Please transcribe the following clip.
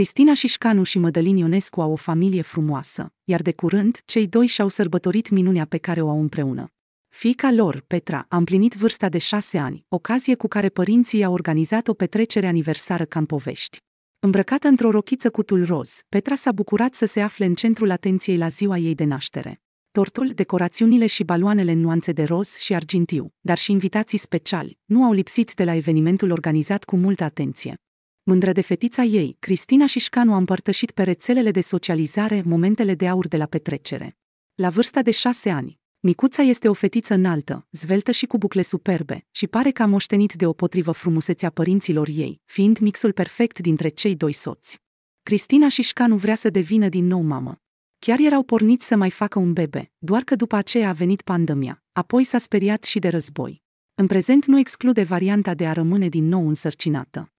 Cristina Șișcanu și Mădălin Ionescu au o familie frumoasă, iar de curând, cei doi și-au sărbătorit minunea pe care o au împreună. Fica lor, Petra, a împlinit vârsta de șase ani, ocazie cu care părinții au organizat o petrecere aniversară Campovești. Îmbrăcată într-o rochiță cu tul roz, Petra s-a bucurat să se afle în centrul atenției la ziua ei de naștere. Tortul, decorațiunile și baloanele în nuanțe de roz și argintiu, dar și invitații speciali, nu au lipsit de la evenimentul organizat cu multă atenție mândră de fetița ei, Cristina Șcanu a împărtășit pe rețelele de socializare momentele de aur de la petrecere. La vârsta de șase ani, micuța este o fetiță înaltă, zveltă și cu bucle superbe, și pare că a moștenit de potrivă frumusețea părinților ei, fiind mixul perfect dintre cei doi soți. Cristina și Șcanu vrea să devină din nou mamă. Chiar erau porniți să mai facă un bebe, doar că după aceea a venit pandemia, apoi s-a speriat și de război. În prezent nu exclude varianta de a rămâne din nou însărcinată.